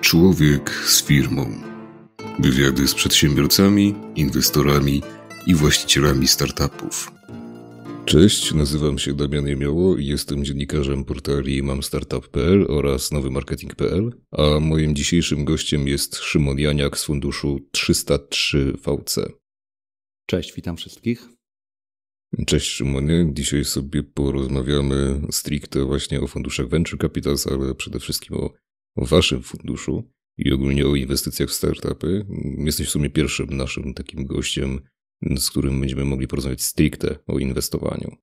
Człowiek z firmą. Wywiady z przedsiębiorcami, inwestorami i właścicielami startupów. Cześć, nazywam się Damian Jemioło i jestem dziennikarzem portali mamstartup.pl oraz nowymarketing.pl, a moim dzisiejszym gościem jest Szymon Janiak z funduszu 303 VC. Cześć, witam wszystkich. Cześć Szymonie, dzisiaj sobie porozmawiamy stricte właśnie o funduszach Venture Capital, ale przede wszystkim o o waszym funduszu i ogólnie o inwestycjach w startupy. Jesteś w sumie pierwszym naszym takim gościem, z którym będziemy mogli porozmawiać stricte o inwestowaniu.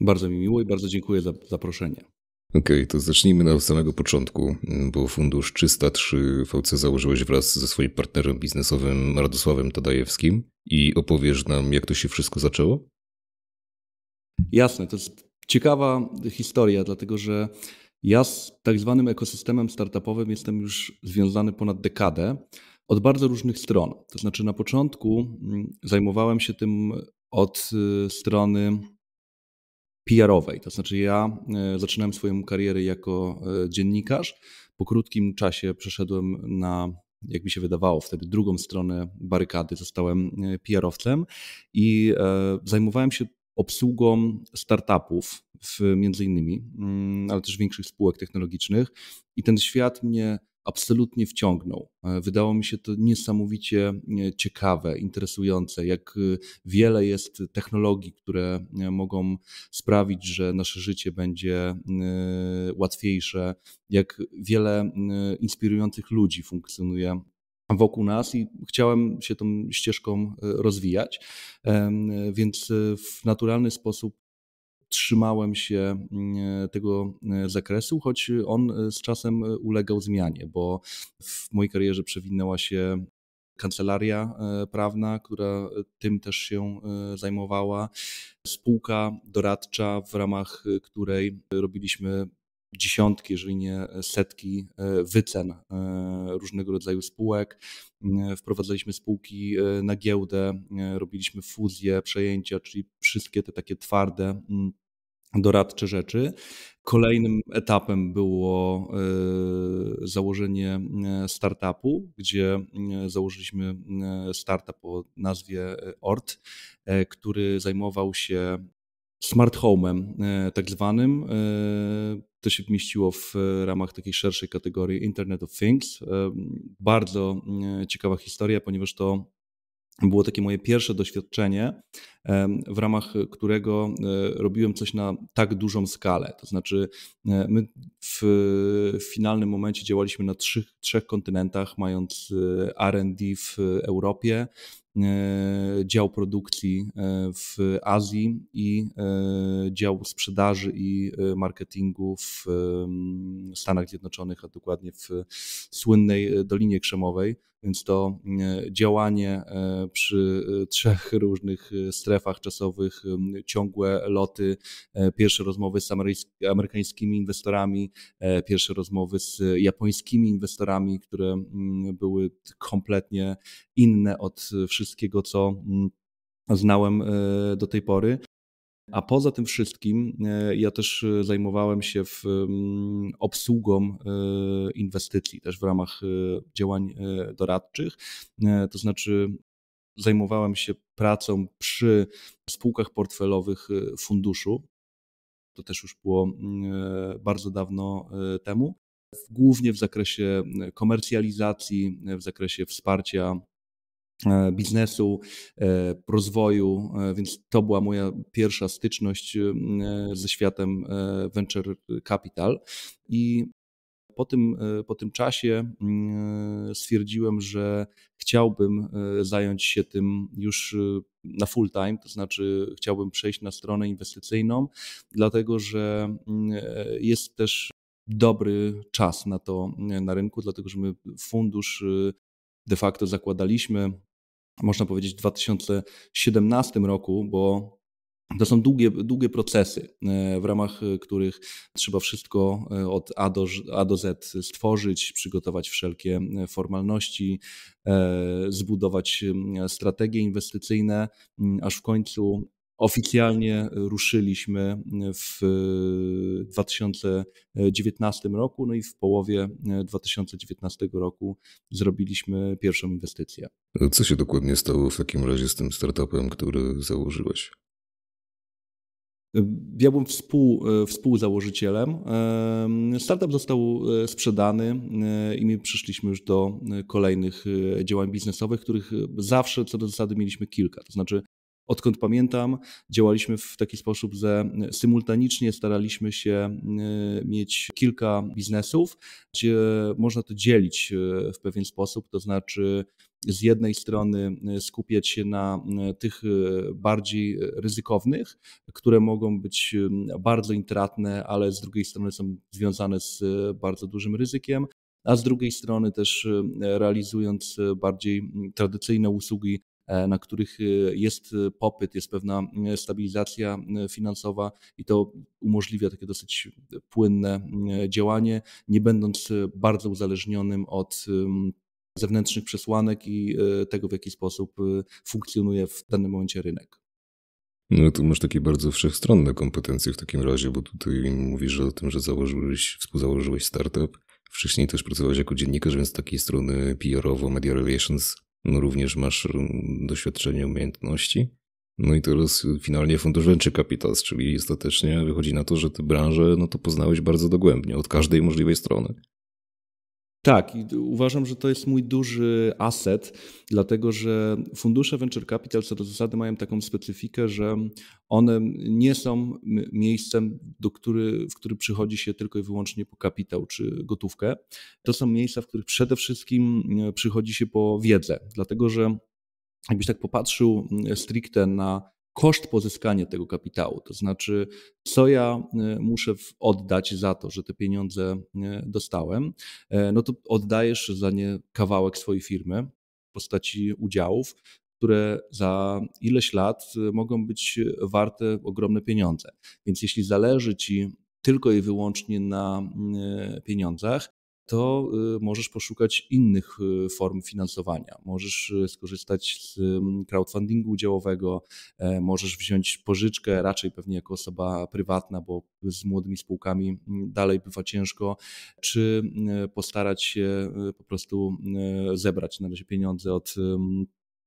Bardzo mi miło i bardzo dziękuję za zaproszenie. Okej, okay, to zacznijmy od samego początku, bo Fundusz 303 VC założyłeś wraz ze swoim partnerem biznesowym Radosławem Tadajewskim i opowiesz nam, jak to się wszystko zaczęło? Jasne, to jest ciekawa historia, dlatego że ja z tak zwanym ekosystemem startupowym jestem już związany ponad dekadę od bardzo różnych stron. To znaczy, na początku mm, zajmowałem się tym od y, strony PR-owej. To znaczy, ja e, zaczynałem swoją karierę jako e, dziennikarz. Po krótkim czasie przeszedłem na jak mi się wydawało, wtedy drugą stronę barykady, zostałem e, PR-owcem i zajmowałem się obsługą startupów, w, między innymi, mm, ale też większych spółek technologicznych. I ten świat mnie absolutnie wciągnął. E, wydało mi się to niesamowicie e, ciekawe, interesujące, jak e, wiele jest technologii, które mogą sprawić, że nasze życie będzie łatwiejsze, jak wiele inspirujących ludzi funkcjonuje wokół nas i chciałem się tą ścieżką e, rozwijać, więc e, w naturalny sposób trzymałem się mm, e, tego zakresu, choć on z czasem ulegał zmianie, bo w mojej karierze przewinęła się kancelaria prawna, która tym też się zajmowała, spółka doradcza, w ramach której robiliśmy dziesiątki, jeżeli nie setki e, wycen e, różnego rodzaju spółek. Mm, wprowadzaliśmy spółki e, na giełdę, robiliśmy fuzje, przejęcia, czyli wszystkie te takie twarde mm, doradcze rzeczy. Kolejnym etapem było założenie startupu, gdzie mm, założyliśmy startup o nazwie ORT, który zajmował się smart home'em e, tak zwanym. E, to się mieściło w e, ramach takiej szerszej kategorii Internet of Things. Bardzo ciekawa historia, ponieważ to było takie moje pierwsze doświadczenie, w ramach którego robiłem coś na tak dużą skalę. To znaczy, my w finalnym momencie działaliśmy na trzech, trzech kontynentach, mając RD w Europie, E, dział produkcji e, w Azji i e, dział sprzedaży i marketingu w Stanach Zjednoczonych, a dokładnie w słynnej Dolinie Krzemowej. Więc to e, działanie e, przy e, trzech różnych strefach czasowych, ciągłe loty, pierwsze rozmowy z amerykańskimi inwestorami, pierwsze rozmowy z japońskimi inwestorami, które były kompletnie inne od wszystkiego, co znałem do tej pory. A poza tym wszystkim, e, ja też e, zajmowałem się w obsługą e, inwestycji, też w ramach działań doradczych. To znaczy, zajmowałem się pracą przy spółkach portfelowych funduszu. To też już było bardzo dawno temu. Głównie w zakresie komercjalizacji, w zakresie wsparcia E, biznesu, e, rozwoju, e, więc to była moja pierwsza styczność ze światem venture capital. I po tym, po tym czasie mm, stwierdziłem, że chciałbym zająć się tym już na full time, to znaczy chciałbym przejść na stronę inwestycyjną, dlatego że mm, jest też dobry czas na to na rynku, dlatego że my fundusz de facto zakładaliśmy można powiedzieć, w 2017 roku, bo to są długie, długie procesy, e, w ramach e, których trzeba wszystko e, od A do, A do Z stworzyć, przygotować wszelkie formalności, zbudować strategie inwestycyjne, aż w końcu Oficjalnie ruszyliśmy w 2019 e, roku, no i w połowie 2019 e, roku zrobiliśmy pierwszą inwestycję. No, co się dokładnie stało w takim razie z tym startupem, który założyłeś? E, ja byłem współ, współzałożycielem. Startup został sprzedany i my przyszliśmy już do kolejnych działań biznesowych, których zawsze co do zasady mieliśmy kilka. To znaczy, odkąd pamiętam, działaliśmy w taki sposób, że symultanicznie staraliśmy się e, mieć kilka biznesów, gdzie można to dzielić e, w pewien sposób, to znaczy z jednej strony e, skupiać się na tych bardziej ryzykownych, które mogą być bardzo intratne, ale z drugiej strony są związane z bardzo dużym ryzykiem, a z drugiej strony też realizując bardziej tradycyjne usługi, E, na których e, jest e, popyt, jest pewna stabilizacja finansowa i to umożliwia takie dosyć płynne działanie, nie będąc bardzo uzależnionym od zewnętrznych przesłanek i tego, w jaki sposób funkcjonuje w danym momencie rynek. No tu masz takie bardzo wszechstronne kompetencje w takim razie, bo tutaj mówisz o tym, że założyłeś, współzałożyłeś startup. Wcześniej też pracowałeś jako dziennikarz, więc z takiej strony PR-owo, media relations no również masz mm, doświadczenie, umiejętności. No i teraz finalnie fundusz Venture Capitals, czyli ostatecznie wychodzi na to, że te branże no to poznałeś bardzo dogłębnie, od każdej możliwej strony. Tak, i uważam, że to jest mój duży aset, dlatego że fundusze venture capital co do zasady mają taką specyfikę, że one nie są miejscem, do który, w który przychodzi się tylko i wyłącznie po kapitał czy gotówkę. To są miejsca, w których przede wszystkim e, przychodzi się po wiedzę, dlatego że jakbyś tak popatrzył stricte na koszt pozyskania tego kapitału, to znaczy, co ja e, muszę oddać za to, że te pieniądze e, dostałem, e, no to oddajesz za nie kawałek swojej firmy w postaci udziałów, które za ileś lat mogą być warte ogromne pieniądze. Więc jeśli zależy ci tylko i wyłącznie na mm, pieniądzach, to y, możesz poszukać innych y, form finansowania. Możesz y, skorzystać z crowdfundingu udziałowego, e, możesz wziąć pożyczkę, raczej pewnie jako osoba prywatna, bo z młodymi spółkami mm, dalej bywa ciężko, czy postarać się po prostu zebrać na razie pieniądze od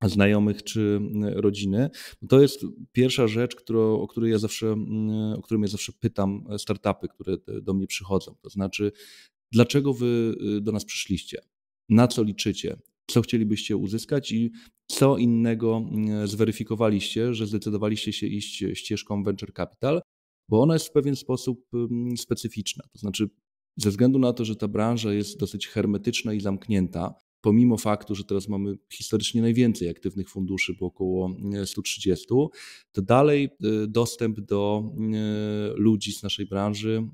znajomych czy rodziny. To jest pierwsza rzecz, którą, o, której ja zawsze, mm, o którą ja zawsze pytam e, startupy, które e, do mnie przychodzą. To znaczy, dlaczego wy y, do nas przyszliście, na co liczycie, co chcielibyście uzyskać i co innego mm, zweryfikowaliście, że zdecydowaliście się iść ścieżką venture capital, bo ona jest w pewien sposób mm, specyficzna. To znaczy, ze względu na to, że ta branża jest dosyć hermetyczna i zamknięta, pomimo faktu, że teraz mamy historycznie najwięcej aktywnych funduszy, bo około 130, mm, to dalej y, dostęp do ludzi z naszej branży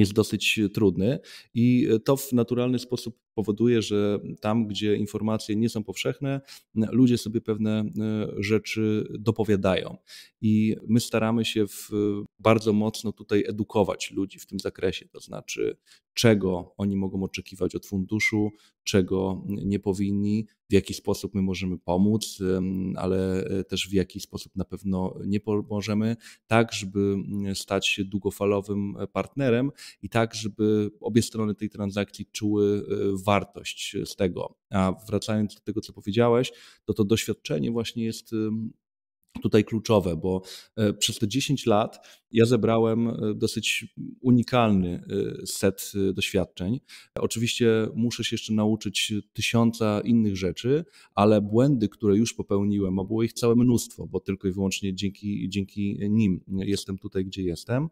jest dosyć e, trudny i e, to w naturalny sposób powoduje, że tam, gdzie informacje nie są powszechne, ludzie sobie pewne e, rzeczy dopowiadają. I my staramy się w, e, bardzo mocno tutaj edukować ludzi w tym zakresie, to znaczy czego oni mogą oczekiwać od funduszu, czego nie powinni, w jaki sposób my możemy pomóc, ale e, też w jaki sposób na pewno nie pomożemy, tak żeby mm, stać się długofalowym partnerem i tak, żeby obie strony tej transakcji czuły wartość z tego. A wracając do tego, co powiedziałeś, to to doświadczenie właśnie jest tutaj kluczowe, bo e, przez te 10 lat ja zebrałem e, dosyć unikalny e, set doświadczeń. Oczywiście muszę się jeszcze nauczyć tysiąca innych rzeczy, ale błędy, które już popełniłem, a było ich całe mnóstwo, bo tylko i wyłącznie dzięki, dzięki nim jestem tutaj, gdzie jestem,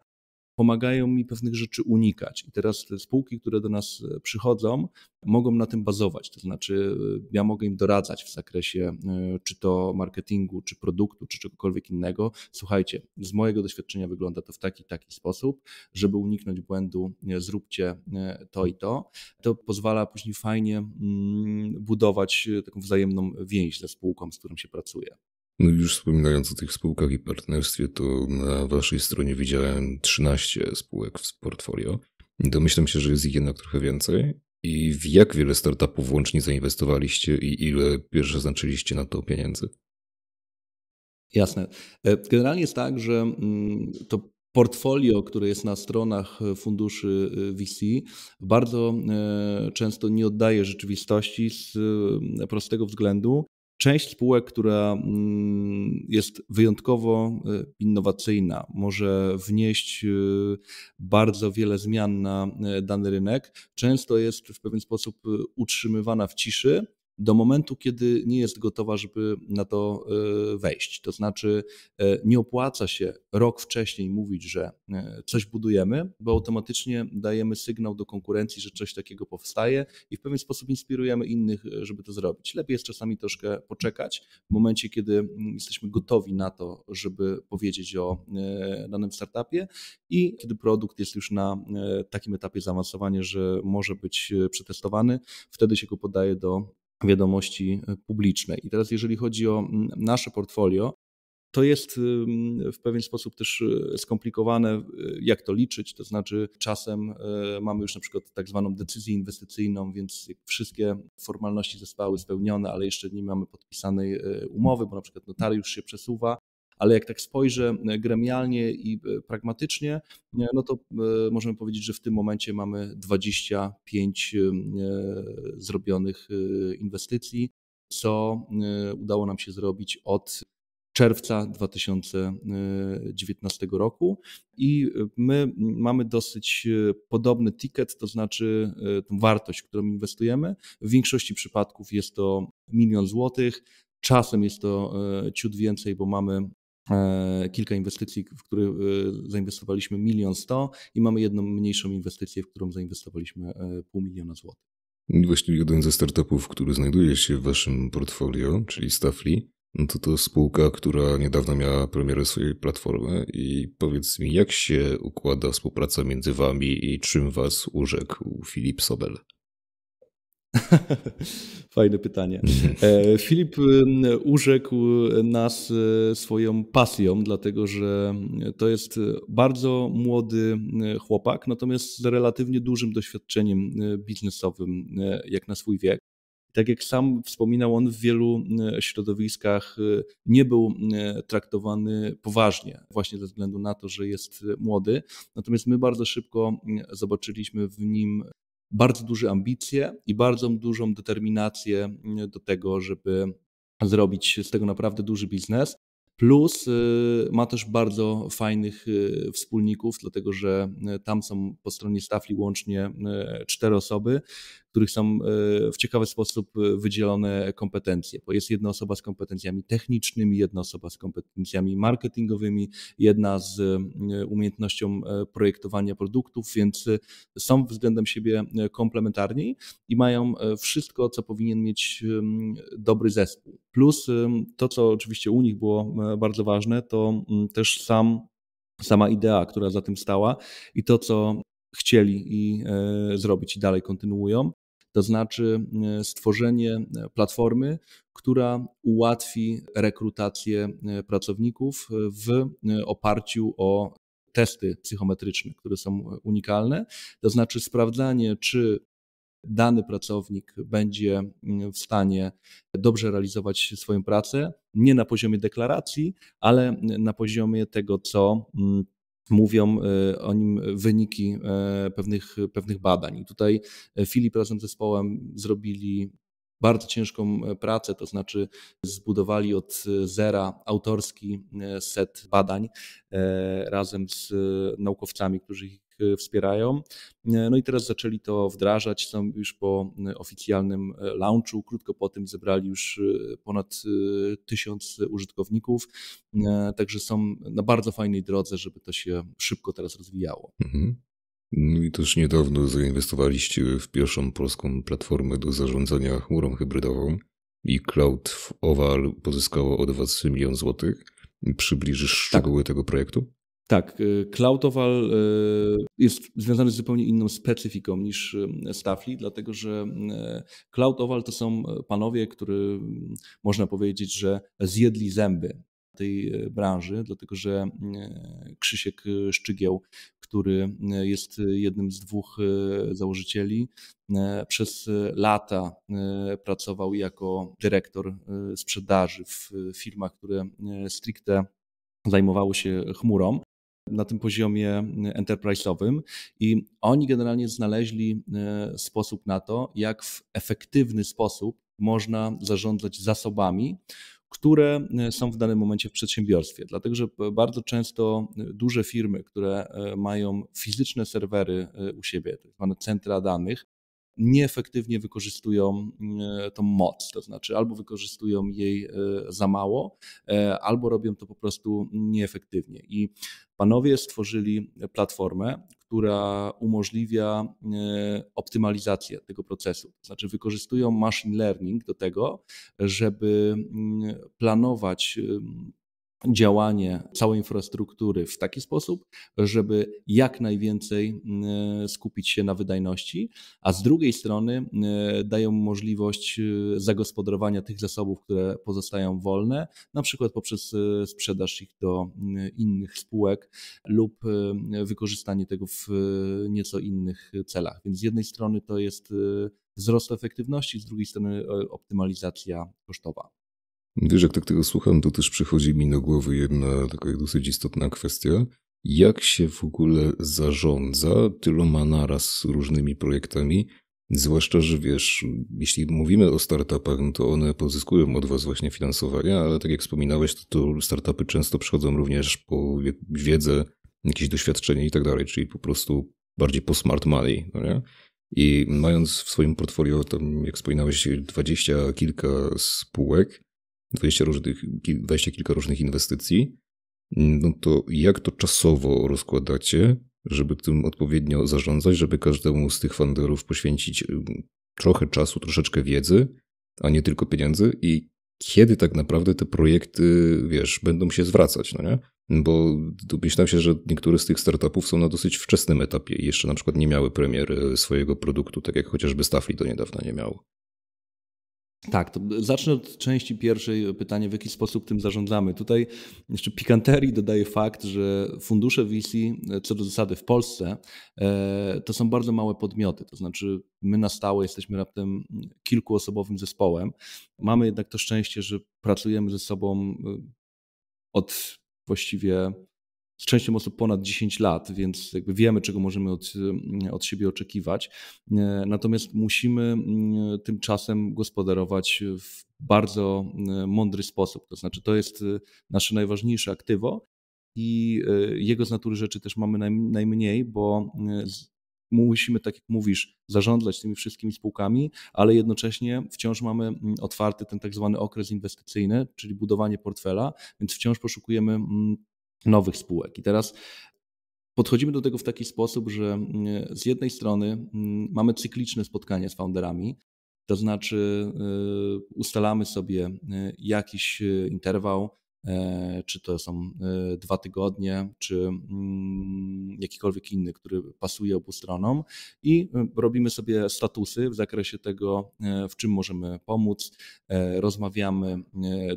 pomagają mi pewnych rzeczy unikać. I teraz te spółki, które do nas e, przychodzą, mogą na tym bazować. To znaczy, e, ja mogę im doradzać w zakresie e, czy to marketingu, czy produktu, czy czegokolwiek innego. Słuchajcie, z mojego doświadczenia wygląda to w taki taki sposób, żeby uniknąć błędu, zróbcie to i to. To pozwala później fajnie mm, budować taką wzajemną więź ze spółką, z którą się pracuje. No już wspominając o tych spółkach i partnerstwie, to na waszej stronie widziałem 13 spółek w portfolio. Domyślam się, że jest ich jednak trochę więcej. I w jak wiele startupów łącznie zainwestowaliście i ile pierwsze znaczyliście na to pieniędzy? Jasne. E, generalnie jest tak, że mm, to portfolio, które jest na stronach funduszy e, VC, bardzo e, często nie oddaje rzeczywistości z prostego względu, Część spółek, która mm, jest wyjątkowo y, innowacyjna, może wnieść y, bardzo wiele zmian na y, dany rynek, często jest w pewien sposób utrzymywana w ciszy, do momentu, kiedy nie jest gotowa, żeby na to e, wejść. To znaczy, e, nie opłaca się rok wcześniej mówić, że e, coś budujemy, bo automatycznie dajemy sygnał do konkurencji, że coś takiego powstaje i w pewien sposób inspirujemy innych, żeby to zrobić. Lepiej jest czasami troszkę poczekać w momencie, kiedy jesteśmy gotowi na to, żeby powiedzieć o danym startupie i kiedy produkt jest już na takim etapie zaawansowania, że może być przetestowany, wtedy się go podaje do wiadomości e, publicznej. I teraz, jeżeli chodzi o nasze portfolio, to jest y, w pewien sposób też y, skomplikowane, y, jak to liczyć. To znaczy, czasem e, mamy już na przykład tak zwaną decyzję inwestycyjną, więc wszystkie formalności zostały spełnione, ale jeszcze nie mamy podpisanej e, umowy, bo na przykład notariusz się przesuwa ale jak tak spojrzę e, gremialnie i e, pragmatycznie, e, no to możemy powiedzieć, że w tym momencie mamy 25 zrobionych inwestycji, co udało nam się zrobić od czerwca 2019 roku i my mamy dosyć podobny ticket, to znaczy tą wartość, którą inwestujemy. W większości przypadków jest to milion złotych. Czasem jest to ciut więcej, bo mamy E, kilka inwestycji, w które e, zainwestowaliśmy milion sto i mamy jedną mniejszą inwestycję, w którą zainwestowaliśmy e, pół miliona złotych. Właśnie jeden ze startupów, który znajduje się w waszym portfolio, czyli Staffli, no to to spółka, która niedawno miała premierę swojej platformy i powiedz mi, jak się układa współpraca między wami i czym was urzekł Filip Sobel? Fajne pytanie. Mhm. E, Filip urzekł nas e, swoją pasją, dlatego że to jest bardzo młody e, chłopak, natomiast z relatywnie dużym doświadczeniem biznesowym, jak na swój wiek. Tak jak sam wspominał, on w wielu środowiskach nie był traktowany poważnie, właśnie ze względu na to, że jest młody. Natomiast my bardzo szybko zobaczyliśmy w nim bardzo duże ambicje i bardzo dużą determinację mm, do tego, żeby zrobić z tego naprawdę duży biznes. Plus y, ma też bardzo fajnych y, wspólników, dlatego że y, tam są po stronie Stafli łącznie cztery osoby, których są e, w ciekawy sposób e, wydzielone kompetencje, bo jest jedna osoba z kompetencjami technicznymi, jedna osoba z kompetencjami marketingowymi, jedna z e, umiejętnością projektowania produktów, więc są względem siebie komplementarni i mają wszystko, co powinien mieć dobry zespół. Plus to, co oczywiście u nich było bardzo ważne, to też sam sama idea, która za tym stała i to, co chcieli i zrobić i dalej kontynuują to znaczy e, stworzenie e, platformy, która ułatwi rekrutację e, pracowników w oparciu o testy psychometryczne, które są unikalne, to znaczy sprawdzanie, czy dany pracownik będzie w stanie dobrze realizować swoją pracę, nie na poziomie deklaracji, ale na poziomie tego, co mówią e, o nim wyniki e, pewnych, pewnych badań. I tutaj e, Filip razem z zespołem zrobili bardzo ciężką pracę, to znaczy zbudowali od zera autorski set badań razem z naukowcami, którzy ich E, wspierają. E, no i teraz zaczęli to wdrażać, są już po e, oficjalnym launchu, krótko po tym zebrali już ponad tysiąc użytkowników, także są na bardzo fajnej drodze, żeby to się szybko teraz rozwijało. Mhm. No i też niedawno zainwestowaliście w pierwszą polską platformę do zarządzania chmurą hybrydową i Cloud Oval pozyskało od Was milion złotych. Przybliżysz tak. szczegóły tego projektu? Tak, y, Cloudoval y, jest związany z zupełnie inną specyfiką niż y, Stafli, dlatego że Cloudoval to są panowie, którzy mm, można powiedzieć, że zjedli zęby tej branży, dlatego że Krzysiek Szczygieł, który jest jednym z dwóch założycieli, przez lata pracował jako dyrektor sprzedaży w firmach, które stricte zajmowały się chmurą na tym poziomie e, enterprise'owym i oni generalnie znaleźli e, sposób na to, jak w efektywny sposób można zarządzać zasobami, które e, są w danym momencie w przedsiębiorstwie. Dlatego, że bardzo często duże firmy, które mają fizyczne serwery u siebie, tak zwane centra danych, nieefektywnie wykorzystują e, tą moc, to znaczy albo wykorzystują jej e, za mało, e, albo robią to po prostu nieefektywnie. I panowie stworzyli platformę, która umożliwia optymalizację tego procesu. To znaczy wykorzystują machine learning do tego, żeby mm, planować działanie całej infrastruktury w taki sposób, żeby jak najwięcej mm, e, skupić się na wydajności, a z drugiej strony e, dają możliwość e, zagospodarowania tych zasobów, które pozostają wolne, na przykład poprzez sprzedaż ich do mm, innych spółek lub wykorzystanie tego w nieco innych celach. Więc z jednej strony to jest wzrost efektywności, z drugiej strony optymalizacja kosztowa. Wiesz, jak tak tego słucham, to też przychodzi mi do głowy jedna taka dosyć istotna kwestia. Jak się w ogóle zarządza tyloma naraz różnymi projektami, Zwłaszcza, że wiesz, jeśli mówimy o startupach, no to one pozyskują od was właśnie finansowania, ale tak jak wspominałeś, to, to startupy często przychodzą również po wiedzę, jakieś doświadczenie i tak dalej, czyli po prostu bardziej po smart money, no nie? I mając w swoim portfolio tam, jak wspominałeś, dwadzieścia kilka spółek, 20, różnych, 20 kilka różnych inwestycji, mm, no to jak to czasowo rozkładacie, żeby tym odpowiednio zarządzać, żeby każdemu z tych funderów poświęcić y, trochę czasu, troszeczkę wiedzy, a nie tylko pieniędzy i kiedy tak naprawdę te projekty, wiesz, będą się zwracać, no nie? Bo domyślam się, że niektóre z tych startupów są na dosyć wczesnym etapie i jeszcze na przykład nie miały premier swojego produktu, tak jak chociażby Stafli do niedawna nie miało. Tak, to zacznę od części pierwszej pytanie, w jaki sposób tym zarządzamy. Tutaj jeszcze pikanterii dodaje fakt, że fundusze VC, e, co do zasady w Polsce, e, to są bardzo małe podmioty. To znaczy, my na stałe jesteśmy raptem kilkuosobowym zespołem. Mamy jednak to szczęście, że pracujemy ze sobą e, od właściwie z częścią osób ponad 10 lat, więc jakby wiemy, czego możemy od, mm, od siebie oczekiwać. E, natomiast musimy mm, tym czasem gospodarować w bardzo mm, mądry sposób. To znaczy, to jest y, nasze najważniejsze aktywo i e, jego z natury rzeczy też mamy najmniej, bo musimy, tak jak mówisz, zarządzać tymi wszystkimi spółkami, ale jednocześnie wciąż mamy otwarty ten tak zwany okres inwestycyjny, czyli budowanie portfela, więc wciąż poszukujemy nowych spółek. I teraz podchodzimy do tego w taki sposób, że mm, z jednej strony mm, mamy cykliczne spotkanie z founderami, to znaczy y, ustalamy sobie y, jakiś y, interwał, E, czy to są e, dwa tygodnie, czy mm, jakikolwiek inny, który pasuje obu stronom i e, robimy sobie statusy w zakresie tego, w czym możemy pomóc, rozmawiamy,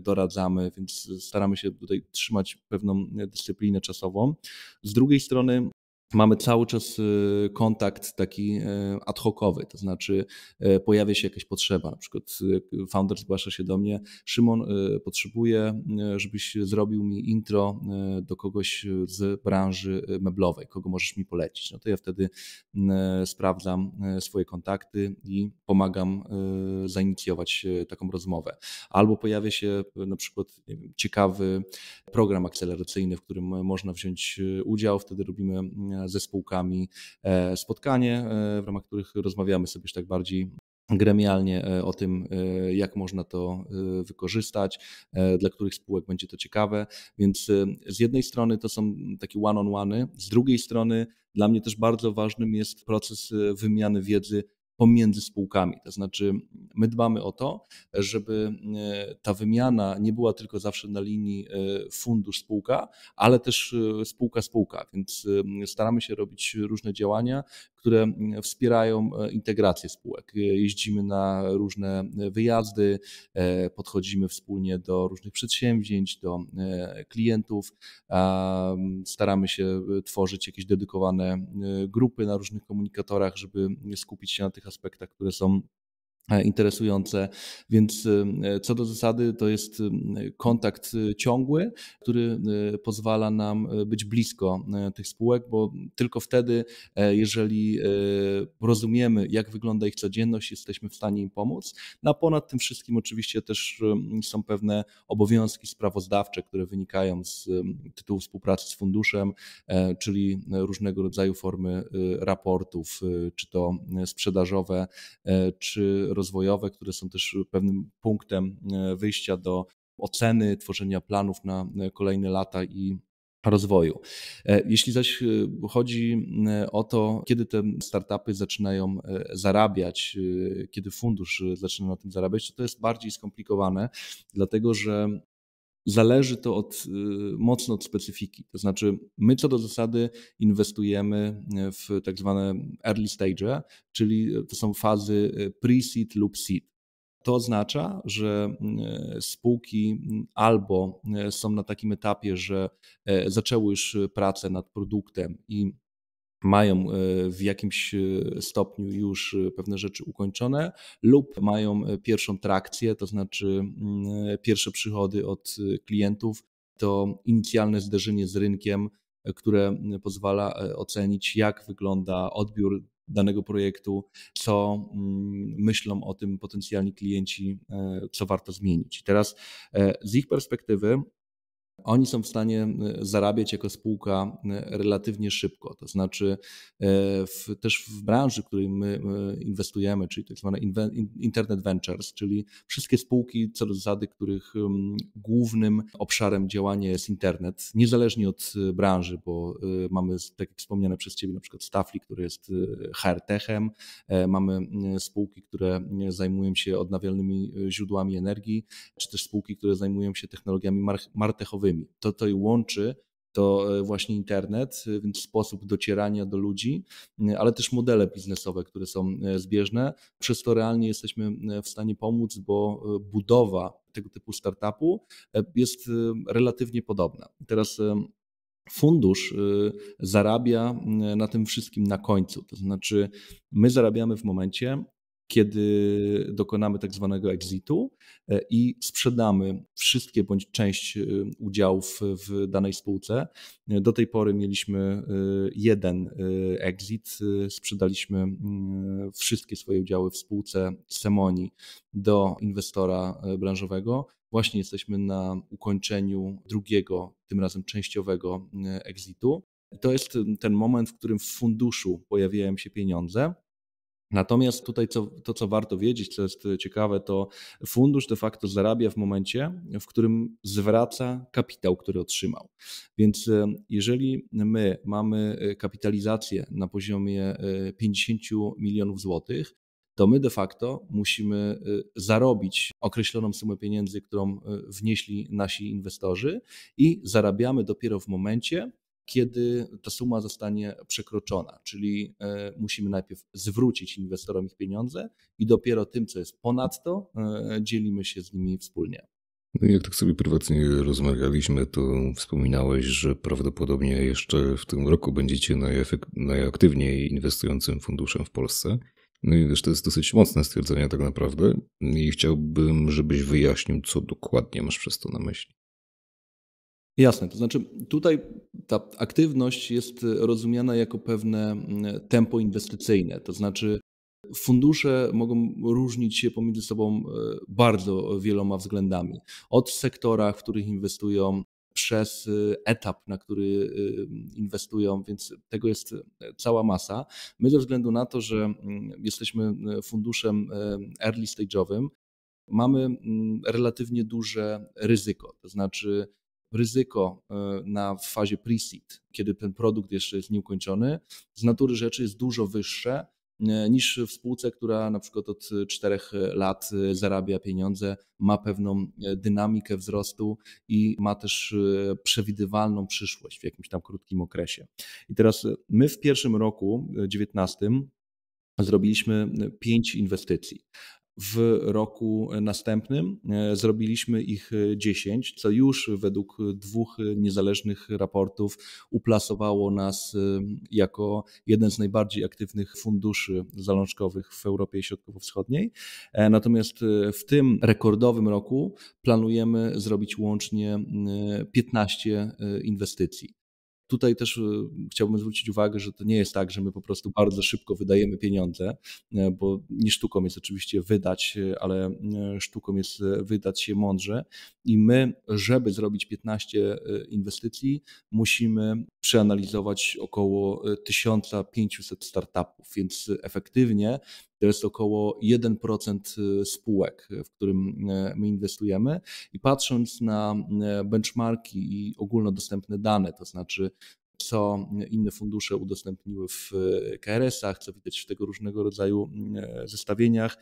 doradzamy, więc staramy się tutaj trzymać pewną dyscyplinę czasową. Z drugiej strony, mamy cały czas y, kontakt taki y, ad hocowy, to znaczy y, pojawia się jakaś potrzeba, na przykład founder zgłasza się do mnie, Szymon potrzebuje, żebyś zrobił mi intro do kogoś z branży meblowej, kogo możesz mi polecić. No to ja wtedy sprawdzam swoje kontakty i pomagam zainicjować taką rozmowę. Albo pojawia się na przykład ciekawy program akceleracyjny, w którym można wziąć udział, wtedy robimy ze spółkami e, spotkanie, e, w ramach których rozmawiamy sobie już tak bardziej gremialnie e, o tym, jak można to wykorzystać, dla których spółek będzie to ciekawe. Więc z jednej strony to są takie one-on-one, z drugiej strony dla mnie też bardzo ważnym jest proces wymiany wiedzy pomiędzy spółkami. To znaczy, my dbamy o to, żeby e, ta wymiana nie była tylko zawsze na linii e, fundusz spółka, ale też e, spółka spółka, więc staramy się robić różne działania, które wspierają e, integrację spółek. Jeździmy na różne wyjazdy, e, podchodzimy wspólnie do różnych przedsięwzięć, do e, klientów, staramy się tworzyć jakieś dedykowane grupy na różnych komunikatorach, żeby skupić się na tych aspektach, które są E, interesujące. Więc e, co do zasady, to jest e, kontakt ciągły, który pozwala nam być blisko tych spółek, bo tylko wtedy, jeżeli rozumiemy, jak wygląda ich codzienność, jesteśmy w stanie im pomóc. No a ponad tym wszystkim, oczywiście, też są pewne obowiązki sprawozdawcze, które wynikają z tytułu współpracy z funduszem, czyli różnego rodzaju formy raportów, czy to sprzedażowe, czy rozwojowe, które są też pewnym punktem e, wyjścia do oceny, tworzenia planów na e, kolejne lata i rozwoju. E, jeśli zaś chodzi o to, kiedy te startupy zaczynają zarabiać, kiedy fundusz zaczyna na tym zarabiać, to to jest bardziej skomplikowane, dlatego że zależy to od, y, mocno od specyfiki. To znaczy, my co do zasady inwestujemy y, w tak zwane early stage, czyli to są fazy y, pre-seed lub seed. To oznacza, że spółki albo są na takim etapie, że zaczęły już pracę nad produktem i mają e, w jakimś e, stopniu już e, pewne rzeczy ukończone lub mają pierwszą trakcję, to znaczy mm, pierwsze przychody od klientów, to inicjalne zderzenie z rynkiem, które mm, pozwala ocenić, jak wygląda odbiór danego projektu, co mm, myślą o tym potencjalni klienci, co warto zmienić. Teraz z ich perspektywy oni są w stanie e, zarabiać jako spółka e, relatywnie szybko. To znaczy, e, w, też w branży, w której my inwestujemy, czyli tak zwane Internet Ventures, czyli wszystkie spółki co do zasady, których głównym obszarem działania jest internet, niezależnie od branży, bo mamy, tak jak wspomniane przez Ciebie, na przykład Stafli, który jest HR-techem, mamy spółki, które zajmują się odnawialnymi źródłami energii, czy też spółki, które zajmują się technologiami martechowymi naukowymi. To, co łączy to e, właśnie internet, e, więc sposób docierania do ludzi, e, ale też modele biznesowe, które są zbieżne, przez to realnie jesteśmy w stanie pomóc, bo budowa tego typu startupu jest relatywnie podobna. Teraz fundusz zarabia na tym wszystkim na końcu. To znaczy, my zarabiamy w momencie, kiedy dokonamy tak zwanego exitu e, i sprzedamy wszystkie bądź część e, udziałów w danej spółce. Do tej pory mieliśmy e, jeden exit, sprzedaliśmy mm, wszystkie swoje udziały w spółce Semoni do inwestora branżowego. Właśnie jesteśmy na ukończeniu drugiego, tym razem częściowego exitu. To jest ten moment, w którym w funduszu pojawiają się pieniądze Natomiast tutaj co, to, co warto wiedzieć, co jest ciekawe, to fundusz de facto zarabia w momencie, w którym zwraca kapitał, który otrzymał. Więc e, jeżeli my mamy e, kapitalizację na poziomie 50 e, milionów złotych, to my de facto musimy zarobić określoną sumę pieniędzy, którą wnieśli nasi inwestorzy i zarabiamy dopiero w momencie, kiedy ta suma zostanie przekroczona, czyli e, musimy najpierw zwrócić inwestorom ich pieniądze i dopiero tym, co jest ponadto, e, dzielimy się z nimi wspólnie. No jak tak sobie prywatnie rozmawialiśmy, to wspominałeś, że prawdopodobnie jeszcze w tym roku będziecie najaktywniej inwestującym funduszem w Polsce. No i wiesz, to jest dosyć mocne stwierdzenie tak naprawdę i chciałbym, żebyś wyjaśnił, co dokładnie masz przez to na myśli. Jasne, to znaczy tutaj ta aktywność jest rozumiana jako pewne mm, tempo inwestycyjne, to znaczy fundusze mogą różnić się pomiędzy sobą e, bardzo wieloma względami. Od sektora, w których inwestują, przez e, etap, na który e, inwestują, więc tego jest cała masa. My ze względu na to, że mm, jesteśmy funduszem early stage'owym, mamy mm, relatywnie duże ryzyko, to znaczy ryzyko e, na w fazie pre-seed, kiedy ten produkt jeszcze jest nieukończony, z natury rzeczy jest dużo wyższe e, niż w spółce, która na przykład od czterech lat e, zarabia pieniądze, ma pewną dynamikę wzrostu i ma też przewidywalną przyszłość w jakimś tam krótkim okresie. I teraz my w pierwszym roku, 19, zrobiliśmy pięć inwestycji w roku następnym e, zrobiliśmy ich 10, e, co już według dwóch niezależnych raportów uplasowało nas e, jako jeden z najbardziej aktywnych funduszy zalążkowych w Europie Środkowo-Wschodniej. Natomiast w tym rekordowym roku planujemy zrobić łącznie 15 inwestycji. Tutaj też e, chciałbym zwrócić uwagę, że to nie jest tak, że my po prostu bardzo szybko wydajemy pieniądze, e, bo nie sztuką jest oczywiście wydać, e, ale sztuką jest wydać się mądrze i my, żeby zrobić 15 inwestycji, musimy przeanalizować około 1500 e, startupów, więc efektywnie to jest około 1% e, spółek, e, w którym my inwestujemy. I patrząc na benchmarki i ogólnodostępne dane, to znaczy co inne fundusze udostępniły w KRS-ach, co widać w tego różnego rodzaju zestawieniach.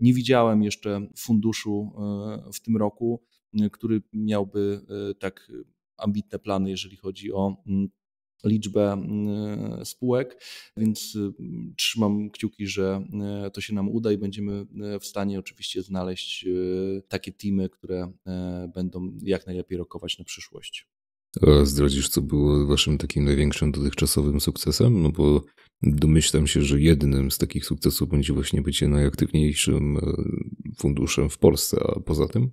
Nie widziałem jeszcze funduszu w tym roku, który miałby tak ambitne plany, jeżeli chodzi o mm, liczbę mm, spółek, więc y, trzymam kciuki, że y, to się nam uda i będziemy y, w stanie oczywiście znaleźć takie teamy, które będą jak najlepiej rokować na przyszłość. A zdradzisz, co było waszym takim największym dotychczasowym sukcesem? No bo domyślam się, że jednym z takich sukcesów będzie właśnie bycie najaktywniejszym funduszem w Polsce, a poza tym?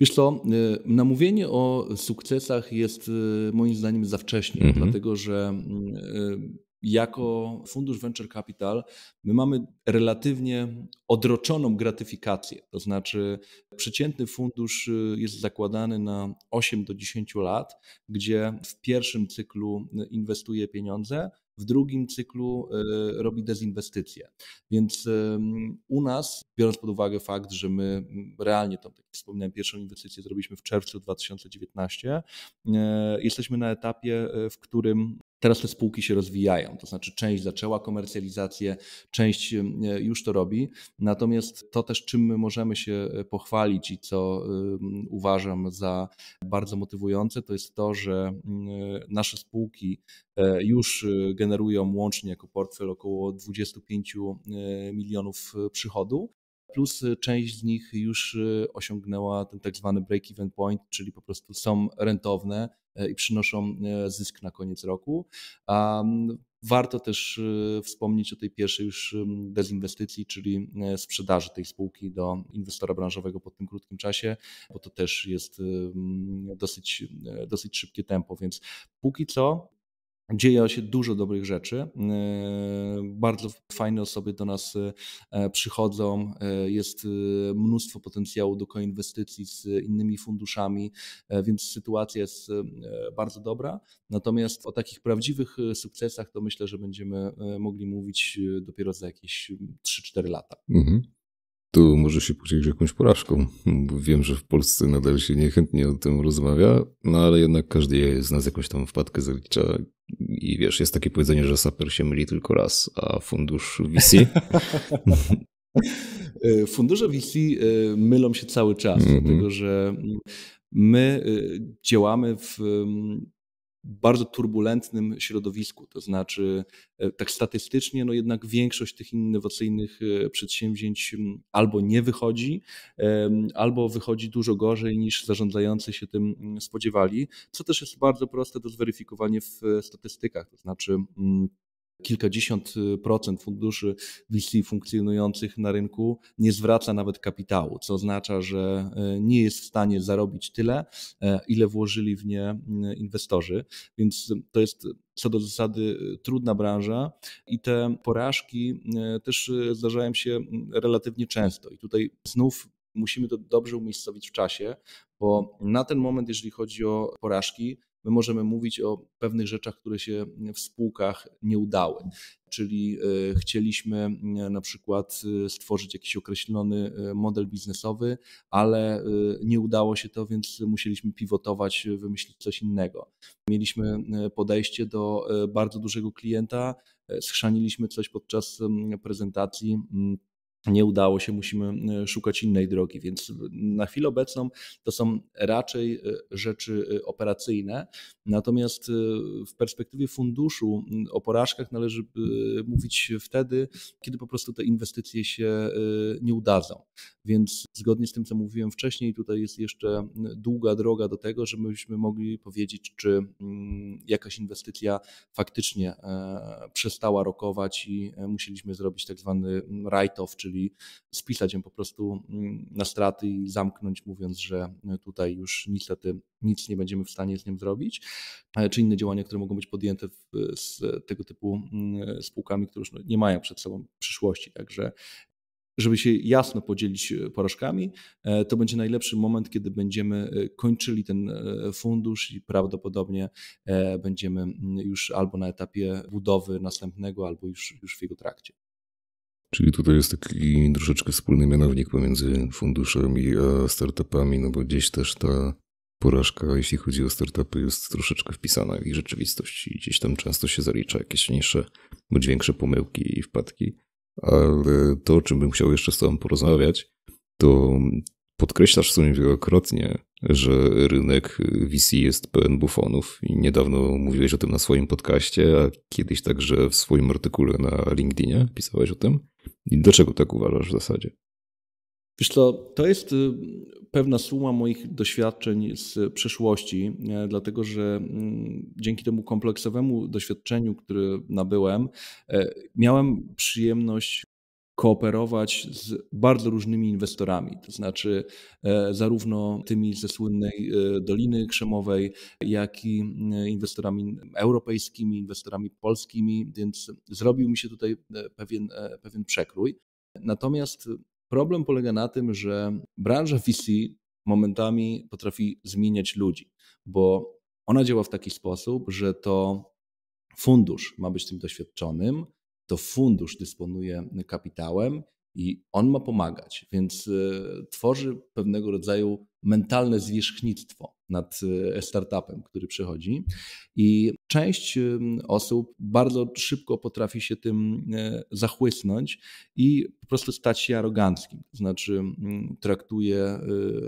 Wiesz co, y, namówienie o sukcesach jest y, moim zdaniem za wcześnie, mhm. dlatego że mm, y, jako fundusz Venture Capital my mamy relatywnie odroczoną gratyfikację. To znaczy, przeciętny fundusz jest zakładany na 8 do 10 lat, gdzie w pierwszym cyklu inwestuje pieniądze, w drugim cyklu e, robi dezinwestycje. Więc u nas, biorąc pod uwagę fakt, że my mm, realnie, tą tak jak pierwszą inwestycję zrobiliśmy w czerwcu 2019, e, jesteśmy na etapie, e, w którym Teraz te spółki się rozwijają, to znaczy część zaczęła komercjalizację, część e, już to robi. Natomiast to też, czym my możemy się e, pochwalić i co e, uważam za bardzo motywujące, to jest to, że nasze spółki już generują łącznie jako portfel około 25 milionów przychodu plus y, część z nich już y, osiągnęła ten tak zwany break-even point, czyli po prostu są rentowne y, i przynoszą zysk na koniec roku. Warto też wspomnieć o tej pierwszej już dezinwestycji, czyli sprzedaży tej spółki do inwestora branżowego po tym krótkim czasie, bo to też jest dosyć, dosyć szybkie tempo, więc póki co Dzieje się dużo dobrych rzeczy. E, bardzo fajne osoby do nas e, przychodzą. E, jest mnóstwo potencjału do koinwestycji z innymi funduszami, więc sytuacja jest bardzo dobra. Natomiast o takich prawdziwych sukcesach to myślę, że będziemy mogli mówić dopiero za jakieś 3-4 lata. Mhm to może się poczuć jakąś porażką. Bo wiem, że w Polsce nadal się niechętnie o tym rozmawia, no ale jednak każdy z nas jakąś tam wpadkę zalicza. I wiesz, jest takie powiedzenie, że saper się myli tylko raz, a fundusz VC. E, fundusze VC e, mylą się cały czas, mm -hmm. dlatego że my e, działamy w bardzo turbulentnym środowisku. To znaczy, e, tak statystycznie, no jednak większość tych innowacyjnych e, przedsięwzięć albo nie wychodzi, albo wychodzi dużo gorzej niż zarządzający się tym spodziewali, co też jest bardzo proste do zweryfikowania w e, statystykach. To znaczy, kilkadziesiąt y, procent funduszy VC funkcjonujących na rynku nie zwraca nawet kapitału, co oznacza, że y, nie jest w stanie zarobić tyle, e, ile włożyli w nie y, inwestorzy. Więc to jest co do zasady trudna branża i te porażki też zdarzają się mm, relatywnie często. I tutaj znów musimy to dobrze umiejscowić w czasie, bo na ten moment, jeżeli chodzi o porażki, my możemy mówić o pewnych rzeczach, które się w spółkach nie udały. Czyli e, chcieliśmy e, na przykład e, stworzyć jakiś określony model biznesowy, ale nie udało się to, więc musieliśmy pivotować, wymyślić coś innego. Mieliśmy podejście do bardzo dużego klienta, schrzaniliśmy coś podczas prezentacji nie udało się, musimy e, szukać innej drogi. Więc na chwilę obecną to są raczej e, rzeczy e, operacyjne. Natomiast w perspektywie funduszu o porażkach należy mówić wtedy, kiedy po prostu te inwestycje się nie udadzą. Więc zgodnie z tym, co mówiłem wcześniej, tutaj jest jeszcze długa droga do tego, żebyśmy mogli powiedzieć, czy jakaś inwestycja faktycznie przestała rokować i musieliśmy zrobić tak zwany write-off, czyli czyli spisać ją po prostu mm, na straty i zamknąć, mówiąc, że tutaj już niestety nic nie będziemy w stanie z nim zrobić, e, czy inne działania, które mogą być podjęte w, z tego typu mm, spółkami, które już no, nie mają przed sobą przyszłości. Także żeby się jasno podzielić e, porażkami, e, to będzie najlepszy moment, kiedy będziemy kończyli ten fundusz i prawdopodobnie będziemy mm, już albo na etapie budowy następnego, albo już, już w jego trakcie. Czyli tutaj jest taki troszeczkę wspólny mianownik pomiędzy funduszami a e, startupami, no bo gdzieś też ta porażka, jeśli chodzi o startupy, jest troszeczkę wpisana w ich rzeczywistość i gdzieś tam często się zalicza jakieś mniejsze bądź większe pomyłki i wpadki. Ale to, o czym bym chciał jeszcze z Tobą porozmawiać, to podkreślasz w sumie wielokrotnie, że rynek VC jest pełen bufonów i niedawno mówiłeś o tym na swoim podcaście, a kiedyś także w swoim artykule na LinkedInie pisałeś o tym. I dlaczego tak uważasz w zasadzie? Wiesz co, to jest y, pewna suma moich doświadczeń z przeszłości, dlatego że mm, dzięki temu kompleksowemu doświadczeniu, które nabyłem, e, miałem przyjemność kooperować z bardzo różnymi inwestorami, to znaczy e, zarówno tymi ze słynnej e, Doliny Krzemowej, jak i e, inwestorami europejskimi, inwestorami polskimi, więc zrobił mi się tutaj pewien, pewien przekrój. Natomiast problem polega na tym, że branża VC momentami potrafi zmieniać ludzi, bo ona działa w taki sposób, że to fundusz ma być tym doświadczonym, to fundusz dysponuje kapitałem i on ma pomagać, więc e, tworzy pewnego rodzaju mentalne zwierzchnictwo nad e, startupem, który przychodzi. I część e, osób bardzo szybko potrafi się tym zachłysnąć i po prostu stać się aroganckim. To znaczy, traktuje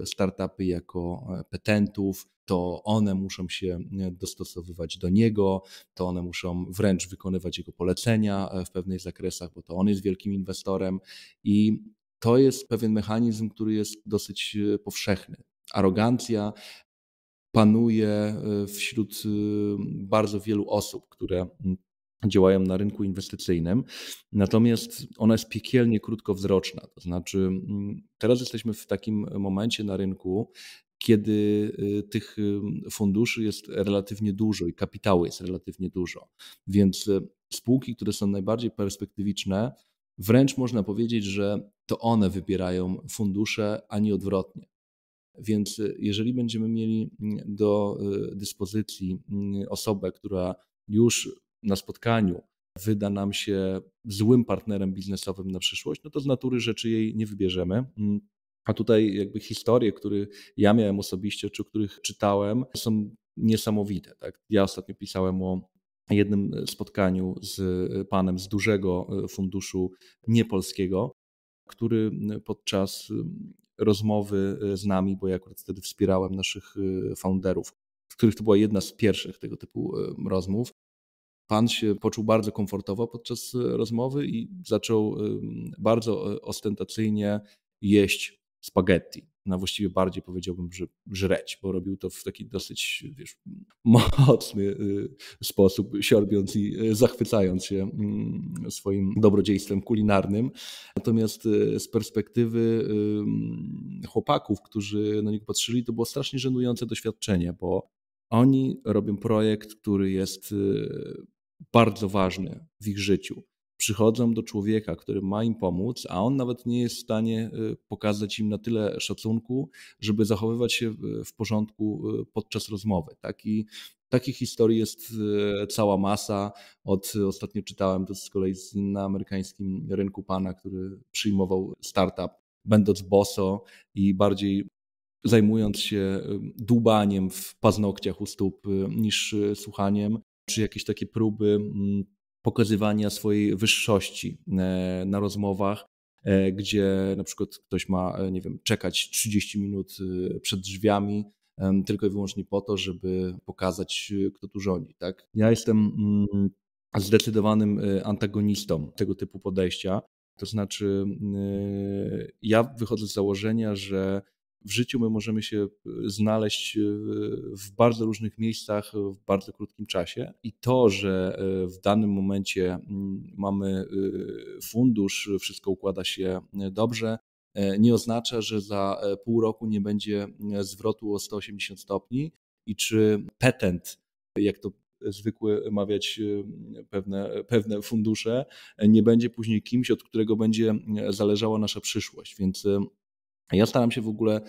startupy jako petentów, to one muszą się e, dostosowywać do niego, to one muszą wręcz wykonywać jego polecenia e, w pewnych zakresach, bo to on jest wielkim inwestorem i to jest pewien mechanizm, który jest dosyć e, powszechny. Arogancja panuje wśród bardzo wielu osób, które mm, działają na rynku inwestycyjnym. Natomiast ona jest piekielnie krótkowzroczna. To znaczy, mm, teraz jesteśmy w takim momencie na rynku, kiedy y, tych y, funduszy jest relatywnie dużo i kapitału jest relatywnie dużo. Więc y, spółki, które są najbardziej perspektywiczne, wręcz można powiedzieć, że to one wybierają fundusze, a nie odwrotnie. Więc jeżeli będziemy mieli mm, do dyspozycji mm, osobę, która już na spotkaniu wyda nam się złym partnerem biznesowym na przyszłość, no to z natury rzeczy jej nie wybierzemy. Mm. A tutaj jakby historie, które ja miałem osobiście, czy których czytałem, są niesamowite. Tak? Ja ostatnio pisałem o jednym spotkaniu z panem z dużego e, funduszu niepolskiego, który e, podczas e, rozmowy z nami, bo ja akurat wtedy wspierałem naszych founderów, w których to była jedna z pierwszych tego typu rozmów. Pan się poczuł bardzo komfortowo podczas rozmowy i zaczął bardzo ostentacyjnie jeść spaghetti. Na właściwie bardziej powiedziałbym, że żreć, bo robił to w taki dosyć wiesz, mocny y, sposób, siorbiąc i y, zachwycając się mm, swoim dobrodziejstwem kulinarnym. Natomiast y, z perspektywy chłopaków, którzy na niego patrzyli, to było strasznie żenujące doświadczenie, bo oni robią projekt, który jest bardzo ważny w ich życiu przychodzą do człowieka, który ma im pomóc, a on nawet nie jest w stanie y, pokazać im na tyle szacunku, żeby zachowywać się w porządku y, podczas rozmowy. Tak? I Takich historii jest y, cała masa. Od ostatnio czytałem to z kolei na amerykańskim rynku pana, który przyjmował startup, będąc boso i bardziej zajmując się dłubaniem w paznokciach u stóp niż słuchaniem, czy jakieś takie próby mm, pokazywania swojej wyższości e, na rozmowach, e, gdzie na przykład ktoś ma, e, nie wiem, czekać 30 minut przed drzwiami tylko i wyłącznie po to, żeby pokazać, kto tu rządzi. Tak? Ja jestem mm, zdecydowanym antagonistą tego typu podejścia. To znaczy, ja wychodzę z założenia, że w życiu my możemy się e, znaleźć e, w bardzo różnych miejscach e, w bardzo krótkim czasie. I to, że w danym momencie mm, mamy fundusz, wszystko układa się dobrze, nie oznacza, że za pół roku nie będzie zwrotu o 180 stopni i czy petent, jak to zwykły mawiać pewne, pewne fundusze, nie będzie później kimś, od którego będzie zależała nasza przyszłość. Więc ja staram się w ogóle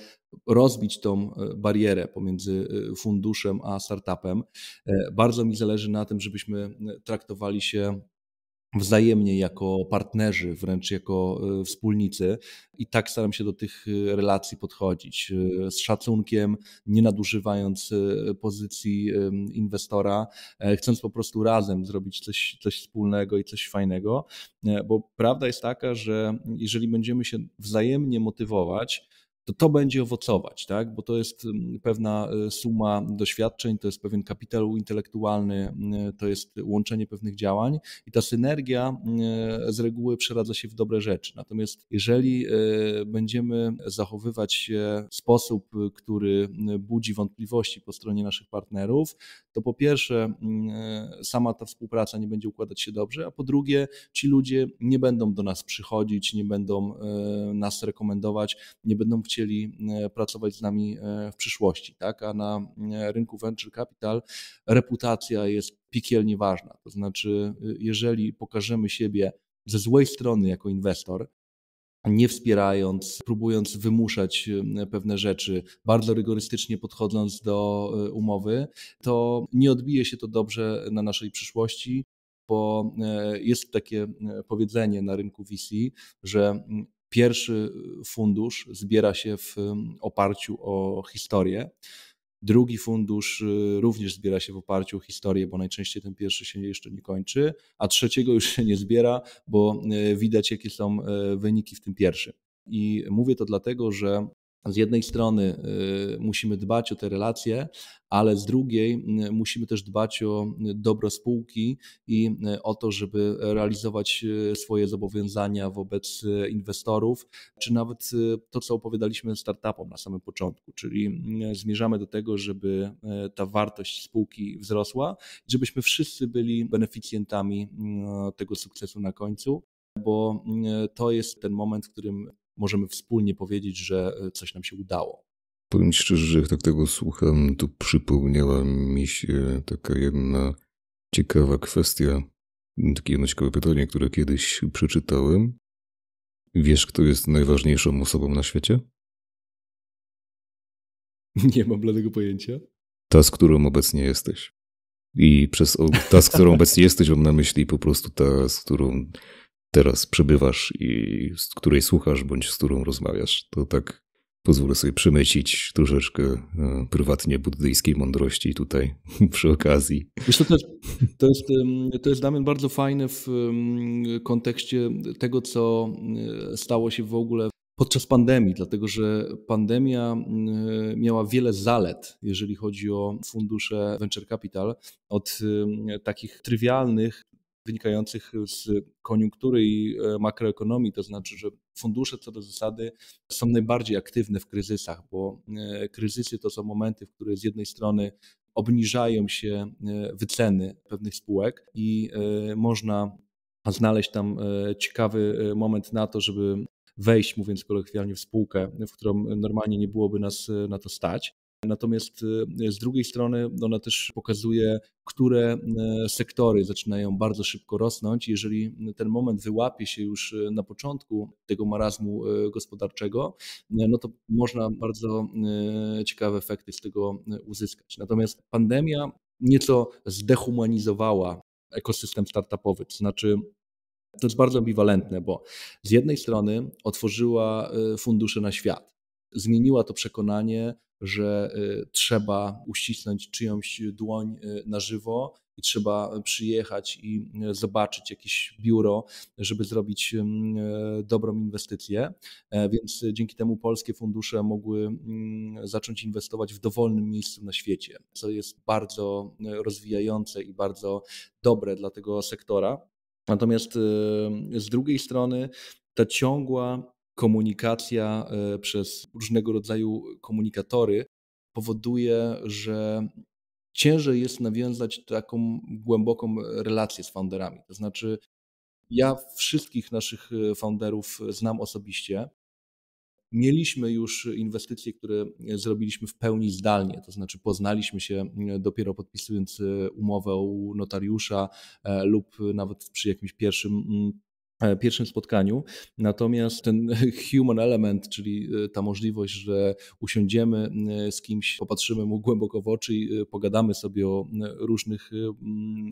rozbić tą e, barierę pomiędzy e, funduszem a startupem. E, bardzo mi zależy na tym, żebyśmy traktowali się wzajemnie jako partnerzy, wręcz jako e, wspólnicy. I tak staram się do tych e, relacji podchodzić e, z szacunkiem, nie nadużywając pozycji inwestora, chcąc po prostu razem zrobić coś, coś wspólnego i coś fajnego, bo prawda jest taka, że jeżeli będziemy się wzajemnie motywować, to to będzie owocować, tak? bo to jest mm, pewna y, suma doświadczeń, to jest pewien kapitał intelektualny, y, to jest łączenie pewnych działań i ta synergia y, z reguły przeradza się w dobre rzeczy. Natomiast jeżeli będziemy zachowywać się w sposób, który budzi wątpliwości po stronie naszych partnerów, to po pierwsze sama ta współpraca nie będzie układać się dobrze, a po drugie ci ludzie nie będą do nas przychodzić, nie będą nas rekomendować, nie będą chcieli chcieli e, pracować z nami e, w przyszłości. Tak? A na e, rynku venture capital reputacja jest piekielnie ważna. To znaczy, jeżeli pokażemy siebie ze złej strony jako inwestor, nie wspierając, próbując wymuszać pewne rzeczy, bardzo rygorystycznie podchodząc do umowy, to nie odbije się to dobrze na naszej przyszłości, bo jest takie powiedzenie na rynku VC, że Pierwszy y, fundusz zbiera się w oparciu o historię. Drugi fundusz y, również zbiera się w oparciu o historię, bo najczęściej ten pierwszy się jeszcze nie kończy, a trzeciego już się nie zbiera, bo y, widać, jakie są wyniki w tym pierwszym. I mówię to dlatego, że z jednej strony y, musimy dbać o te relacje, ale z drugiej y, musimy też dbać o dobro spółki i y, o to, żeby realizować swoje zobowiązania wobec inwestorów, czy nawet to, co opowiadaliśmy startupom na samym początku, czyli zmierzamy do tego, żeby ta wartość spółki wzrosła, żebyśmy wszyscy byli beneficjentami tego sukcesu na końcu bo to jest ten moment, w którym możemy wspólnie powiedzieć, że e, coś nam się udało. Powiem Ci szczerze, że jak tak tego słucham, to przypomniała mi się e, taka jedna ciekawa kwestia, takie jedno ciekawe pytanie, które kiedyś przeczytałem. Wiesz, kto jest najważniejszą osobą na świecie? Nie mam bladego pojęcia. Ta, z którą obecnie jesteś. I przez ta, z którą obecnie jesteś, mam na myśli po prostu ta, z którą teraz przebywasz i z której słuchasz, bądź z którą rozmawiasz. To tak pozwolę sobie przemycić troszeczkę e, prywatnie buddyjskiej mądrości tutaj przy okazji. Wiesz, to, jest, to, jest, to jest Damian bardzo fajne w kontekście tego, co e, stało się w ogóle podczas pandemii, dlatego że pandemia miała wiele zalet, jeżeli chodzi o fundusze venture capital, od takich trywialnych wynikających z koniunktury i e, makroekonomii, to znaczy, że fundusze co do zasady są najbardziej aktywne w kryzysach, bo e, kryzysy to są momenty, w których z jednej strony obniżają się e, wyceny pewnych spółek i można znaleźć tam ciekawy moment na to, żeby wejść, mówiąc kolokwialnie, w spółkę, w którą normalnie nie byłoby nas na to stać. Natomiast e, z drugiej strony ona też pokazuje, które e, sektory zaczynają bardzo szybko rosnąć. Jeżeli ten moment wyłapie się już e, na początku tego marazmu gospodarczego, no to można bardzo ciekawe efekty z tego uzyskać. Natomiast pandemia nieco zdehumanizowała ekosystem startupowy, to znaczy to jest bardzo ambiwalentne, bo z jednej strony otworzyła fundusze na świat, zmieniła to przekonanie, że y, trzeba uścisnąć czyjąś dłoń y, na żywo i trzeba przyjechać i y, zobaczyć jakieś biuro, żeby zrobić dobrą inwestycję. E, więc dzięki temu polskie fundusze mogły mm, zacząć inwestować w dowolnym miejscu na świecie, co jest bardzo rozwijające i bardzo dobre dla tego sektora. Natomiast z drugiej strony ta ciągła komunikacja e, przez różnego rodzaju komunikatory powoduje, że ciężej jest nawiązać taką głęboką relację z founderami. To znaczy, ja wszystkich naszych e, founderów znam osobiście. Mieliśmy już inwestycje, które e, zrobiliśmy w pełni zdalnie, to znaczy poznaliśmy się dopiero podpisując umowę u notariusza lub nawet przy jakimś pierwszym mm, E, pierwszym spotkaniu. Natomiast ten human element, czyli e, ta możliwość, że usiądziemy e, z kimś, popatrzymy mu głęboko w oczy i pogadamy sobie o różnych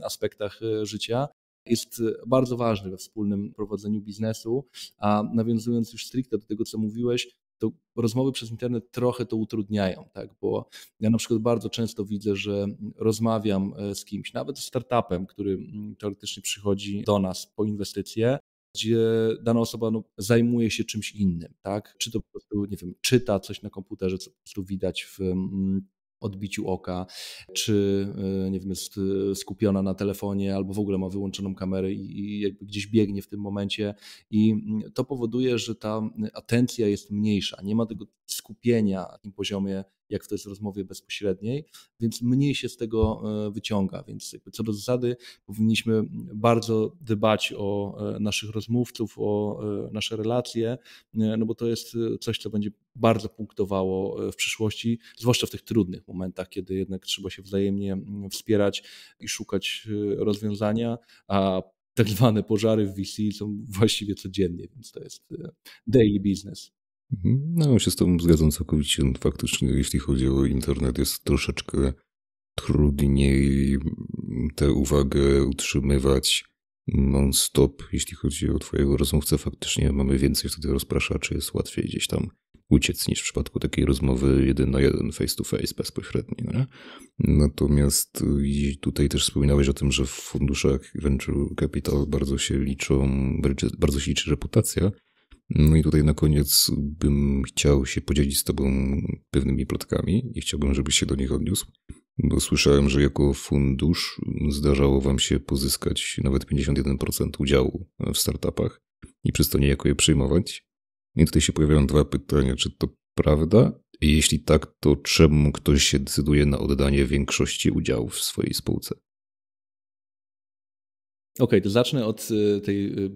aspektach życia, jest bardzo ważny we wspólnym prowadzeniu biznesu. A nawiązując już stricte do tego, co mówiłeś, to rozmowy przez internet trochę to utrudniają, tak? bo ja na przykład bardzo często widzę, że rozmawiam z kimś, nawet z startupem, który teoretycznie przychodzi do nas po inwestycje gdzie dana osoba no, zajmuje się czymś innym, tak? Czy to po prostu, nie wiem, czyta coś na komputerze, co po prostu widać w mm, odbiciu oka, czy e, nie wiem, jest e, skupiona na telefonie albo w ogóle ma wyłączoną kamerę i jakby gdzieś biegnie w tym momencie i mm, to powoduje, że ta atencja jest mniejsza. Nie ma tego skupienia na tym poziomie, jak to jest w rozmowie bezpośredniej, więc mniej się z tego e, wyciąga. Więc co do zasady powinniśmy bardzo dbać o e, naszych rozmówców, o e, nasze relacje, no bo to jest coś, co będzie bardzo punktowało w przyszłości, zwłaszcza w tych trudnych momentach, kiedy jednak trzeba się wzajemnie wspierać i szukać rozwiązania, a tak zwane pożary w VC są właściwie codziennie, więc to jest daily business. Mhm. No, się z Tobą zgadzam całkowicie. No, faktycznie, jeśli chodzi o internet, jest troszeczkę trudniej tę uwagę utrzymywać non-stop. Jeśli chodzi o Twojego rozmówcę, faktycznie mamy więcej wtedy rozpraszaczy, jest łatwiej gdzieś tam uciec niż w przypadku takiej rozmowy jeden na jeden, face to face, bezpośredniej. No? Natomiast tutaj też wspominałeś o tym, że w funduszach venture capital bardzo się liczą, bardzo się liczy reputacja no i tutaj na koniec bym chciał się podzielić z Tobą pewnymi plotkami i chciałbym, żebyś się do nich odniósł, bo słyszałem, że jako fundusz zdarzało Wam się pozyskać nawet 51% udziału w startupach i przez to niejako je przyjmować. I tutaj się pojawiają dwa pytania: czy to prawda? Jeśli tak, to czemu ktoś się decyduje na oddanie większości udziałów w swojej spółce? Okej, okay, to zacznę od y, tej y,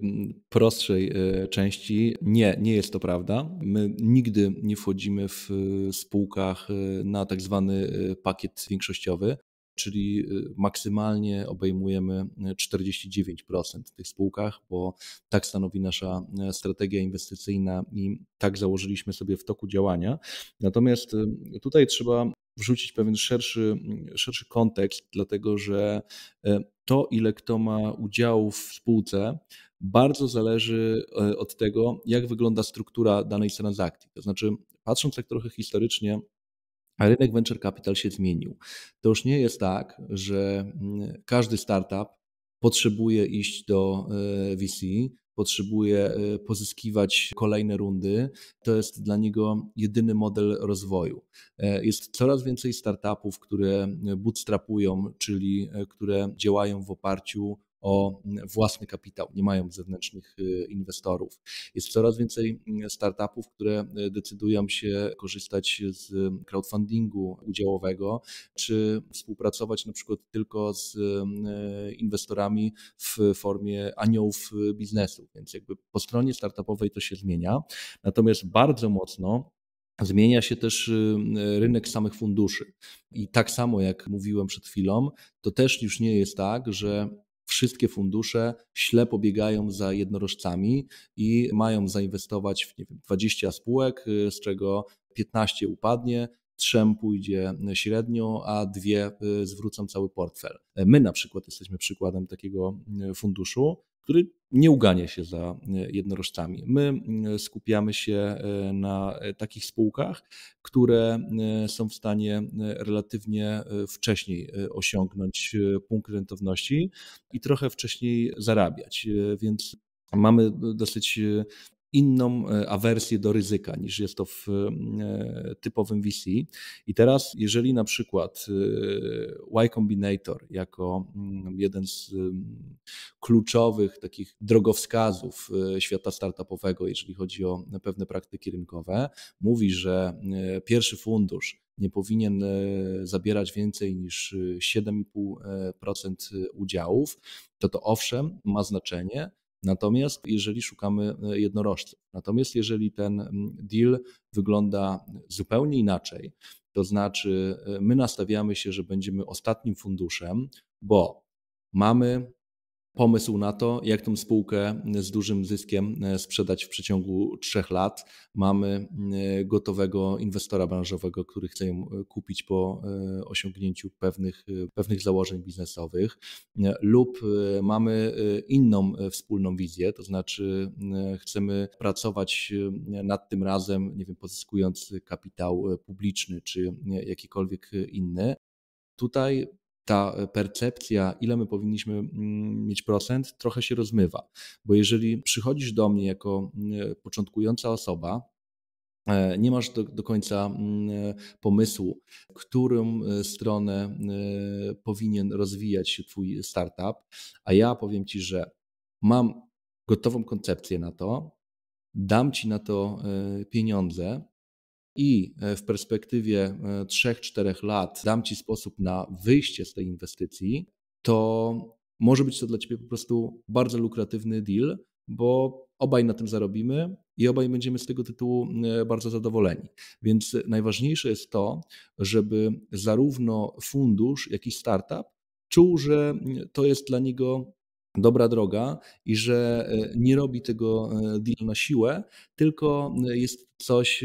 prostszej y, części. Nie, nie jest to prawda. My nigdy nie wchodzimy w spółkach na tak zwany pakiet większościowy, czyli maksymalnie obejmujemy 49% w tych spółkach, bo tak stanowi nasza strategia inwestycyjna i tak założyliśmy sobie w toku działania. Natomiast tutaj trzeba wrzucić pewien szerszy, szerszy kontekst, dlatego że e, to, ile kto ma udziałów w spółce, bardzo zależy e, od tego, jak wygląda struktura danej transakcji. To znaczy, patrząc tak trochę historycznie, rynek venture capital się zmienił. To już nie jest tak, że mm, każdy startup potrzebuje iść do e, VC, potrzebuje e, pozyskiwać kolejne rundy. To jest dla niego jedyny model rozwoju. E, jest coraz więcej startupów, które e, bootstrapują, czyli które działają w oparciu o mm, własny kapitał, nie mają zewnętrznych y, inwestorów. Jest coraz więcej mm, startupów, które y, decydują się korzystać z mm, crowdfundingu udziałowego, czy współpracować na przykład tylko z inwestorami w formie aniołów y, biznesu. Więc jakby po stronie startupowej to się zmienia. Natomiast bardzo mocno Zmienia się też rynek samych funduszy. I tak samo jak mówiłem przed chwilą, to też już nie jest tak, że wszystkie fundusze ślepo biegają za jednorożcami i mają zainwestować w nie wiem, 20 spółek, y, z czego 15 upadnie, trzem pójdzie średnio, a dwie y, zwrócą cały portfel. My na przykład jesteśmy przykładem takiego y, funduszu, który nie ugania się za e, jednorożcami. My e, skupiamy się e, na takich spółkach, które są w stanie relatywnie wcześniej osiągnąć punkt rentowności i trochę wcześniej zarabiać. Więc Mamy dosyć inną e, awersję do ryzyka niż jest to w e, typowym VC. I teraz, jeżeli na przykład e, Y Combinator jako mm, jeden z mm, kluczowych takich drogowskazów świata startupowego, jeżeli chodzi o pewne praktyki rynkowe, mówi, że pierwszy fundusz nie powinien zabierać więcej niż 7,5% udziałów, to to owszem ma znaczenie, Natomiast jeżeli szukamy e, jednorożców, natomiast jeżeli ten mm, deal wygląda zupełnie inaczej, to znaczy e, my nastawiamy się, że będziemy ostatnim funduszem, bo mamy pomysł na to, jak tą spółkę z dużym zyskiem e, sprzedać w przeciągu trzech lat. Mamy e, gotowego inwestora branżowego, który chce ją e, kupić po osiągnięciu pewnych, pewnych założeń biznesowych, lub mamy inną wspólną wizję, to znaczy chcemy pracować nad tym razem, nie wiem, pozyskując kapitał publiczny czy jakikolwiek inny. Tutaj ta percepcja, ile my powinniśmy mm, mieć procent, trochę się rozmywa. Bo jeżeli przychodzisz do mnie jako mm, początkująca osoba, e, nie masz do, do, końca mm, pomysłu, którą e, stronę e, powinien rozwijać się Twój startup, a ja powiem Ci, że mam gotową koncepcję na to, dam Ci na to pieniądze, i e, w perspektywie 3-4 e, lat dam Ci sposób na wyjście z tej inwestycji, to może być to dla Ciebie po prostu bardzo lukratywny deal, bo obaj na tym zarobimy i obaj będziemy z tego tytułu e, bardzo zadowoleni. Więc najważniejsze jest to, żeby zarówno fundusz, jak i startup czuł, że mm, to jest dla niego dobra droga i że e, nie robi tego e, deal na siłę, tylko e, jest coś,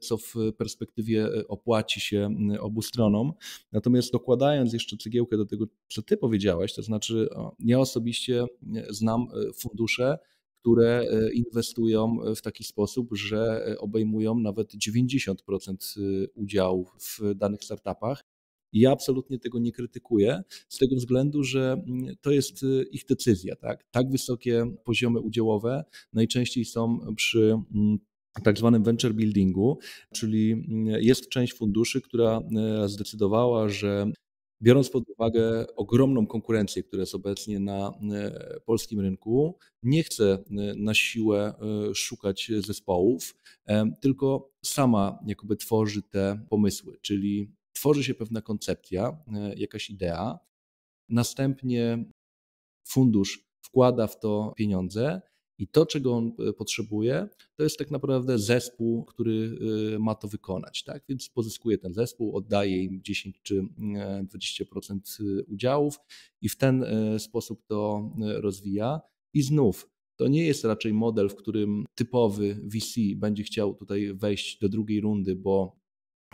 co w perspektywie opłaci się obu stronom. Natomiast dokładając jeszcze cegiełkę do tego, co ty powiedziałeś, to znaczy ja osobiście znam fundusze, które inwestują w taki sposób, że obejmują nawet 90% udziałów w danych startupach ja absolutnie tego nie krytykuję, z tego względu, że mm, to jest y, ich decyzja. Tak, tak wysokie poziomy udziałowe najczęściej są przy mm, tak zwanym venture buildingu, czyli mm, jest część funduszy, która e, zdecydowała, że biorąc pod uwagę ogromną konkurencję, która jest obecnie na e, polskim rynku, nie chce e, na siłę szukać zespołów, tylko sama jakoby tworzy te pomysły, czyli tworzy się pewna koncepcja, e, jakaś idea, następnie fundusz wkłada w to pieniądze. I to, czego on e, potrzebuje, to jest tak naprawdę zespół, który e, ma to wykonać. Tak? Więc pozyskuje ten zespół, oddaje im 10 czy 20% udziałów i w ten sposób to rozwija. I znów to nie jest raczej model, w którym typowy VC będzie chciał tutaj wejść do drugiej rundy, bo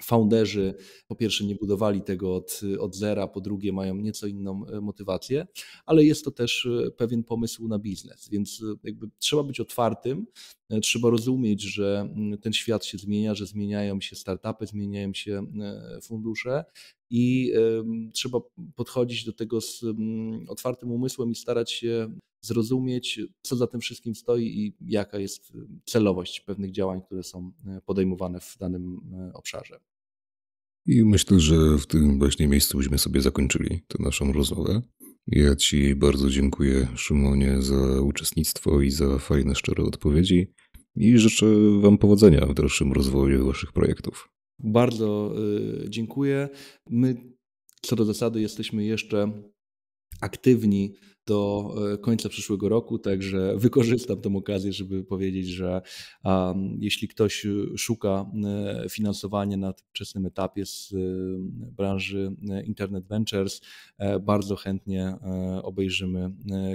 founderzy po pierwsze nie budowali tego od, od zera, po drugie mają nieco inną e, motywację, ale jest to też e, pewien pomysł na biznes, więc e, jakby trzeba być otwartym E, trzeba rozumieć, że mm, ten świat się zmienia, że zmieniają się startupy, zmieniają się e, fundusze i trzeba podchodzić do tego z mm, otwartym umysłem i starać się zrozumieć, co za tym wszystkim stoi i jaka jest e, celowość pewnych działań, które są podejmowane w danym obszarze. I myślę, że w tym właśnie miejscu byśmy sobie zakończyli tę naszą rozmowę. Ja Ci bardzo dziękuję, Szymonie, za uczestnictwo i za fajne, szczere odpowiedzi i życzę Wam powodzenia w dalszym rozwoju Waszych projektów. Bardzo y, dziękuję. My, co do zasady, jesteśmy jeszcze aktywni do y, końca przyszłego roku, także wykorzystam tę okazję, żeby powiedzieć, że um, jeśli ktoś y, szuka finansowania na wczesnym etapie z branży Internet Ventures, bardzo chętnie obejrzymy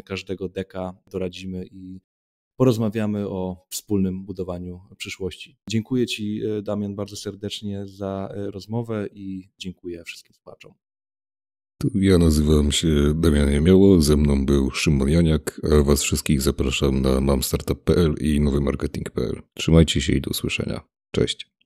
każdego deka, doradzimy i porozmawiamy o wspólnym budowaniu przyszłości. Dziękuję Ci, e, Damian, bardzo serdecznie za e, rozmowę i dziękuję wszystkim słuchaczom. Ja nazywam się Damian Jemioło, ze mną był Szymon Janiak, a Was wszystkich zapraszam na mamstartup.pl i nowymarketing.pl. Trzymajcie się i do usłyszenia. Cześć.